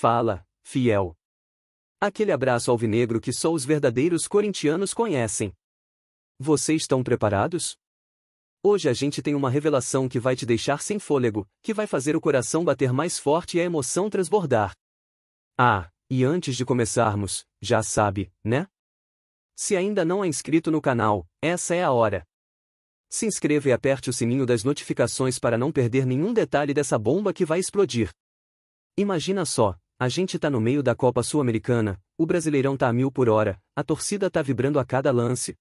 Fala, fiel. Aquele abraço alvinegro que só os verdadeiros corintianos conhecem. Vocês estão preparados? Hoje a gente tem uma revelação que vai te deixar sem fôlego, que vai fazer o coração bater mais forte e a emoção transbordar. Ah, e antes de começarmos, já sabe, né? Se ainda não é inscrito no canal, essa é a hora. Se inscreva e aperte o sininho das notificações para não perder nenhum detalhe dessa bomba que vai explodir. Imagina só, a gente tá no meio da Copa Sul-Americana, o Brasileirão tá a mil por hora, a torcida tá vibrando a cada lance.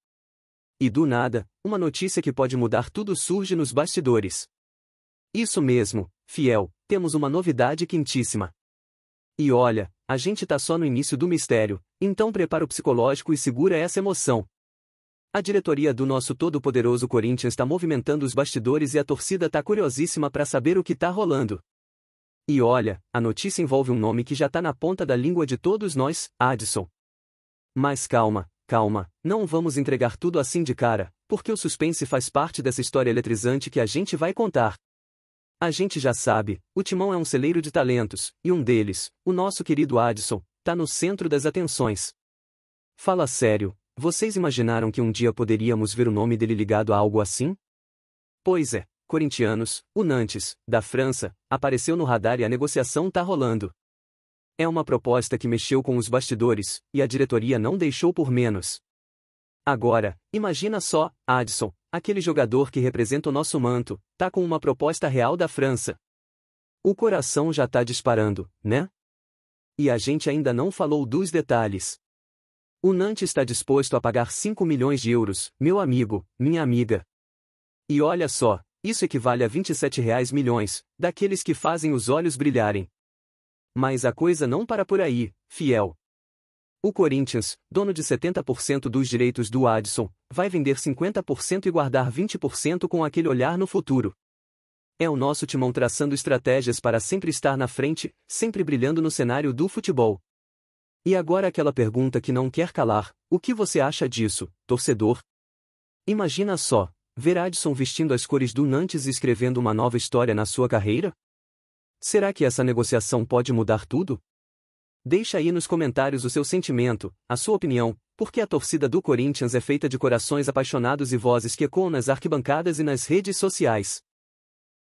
E do nada, uma notícia que pode mudar tudo surge nos bastidores. Isso mesmo, fiel, temos uma novidade quentíssima. E olha, a gente tá só no início do mistério, então prepara o psicológico e segura essa emoção. A diretoria do nosso todo-poderoso Corinthians está movimentando os bastidores e a torcida tá curiosíssima para saber o que tá rolando. E olha, a notícia envolve um nome que já tá na ponta da língua de todos nós, Addison. Mas calma, calma, não vamos entregar tudo assim de cara, porque o suspense faz parte dessa história eletrizante que a gente vai contar. A gente já sabe, o Timão é um celeiro de talentos, e um deles, o nosso querido Addison, tá no centro das atenções. Fala sério, vocês imaginaram que um dia poderíamos ver o nome dele ligado a algo assim? Pois é, Corintianos, o Nantes, da França, apareceu no radar e a negociação tá rolando. É uma proposta que mexeu com os bastidores, e a diretoria não deixou por menos. Agora, imagina só, Adson, aquele jogador que representa o nosso manto, tá com uma proposta real da França. O coração já tá disparando, né? E a gente ainda não falou dos detalhes. O Nantes está disposto a pagar 5 milhões de euros, meu amigo, minha amiga. E olha só, isso equivale a 27 reais milhões, daqueles que fazem os olhos brilharem. Mas a coisa não para por aí, fiel. O Corinthians, dono de 70% dos direitos do Adson, vai vender 50% e guardar 20% com aquele olhar no futuro. É o nosso timão traçando estratégias para sempre estar na frente, sempre brilhando no cenário do futebol. E agora aquela pergunta que não quer calar: o que você acha disso, torcedor? Imagina só, Ver Adson vestindo as cores do Nantes e escrevendo uma nova história na sua carreira? Será que essa negociação pode mudar tudo? Deixa aí nos comentários o seu sentimento, a sua opinião, porque a torcida do Corinthians é feita de corações apaixonados e vozes que ecoam nas arquibancadas e nas redes sociais.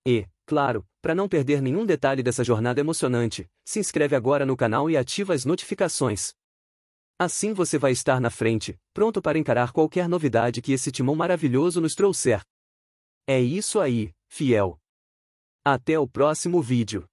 E, claro, para não perder nenhum detalhe dessa jornada emocionante, se inscreve agora no canal e ativa as notificações. Assim você vai estar na frente, pronto para encarar qualquer novidade que esse timão maravilhoso nos trouxer. É isso aí, fiel. Até o próximo vídeo.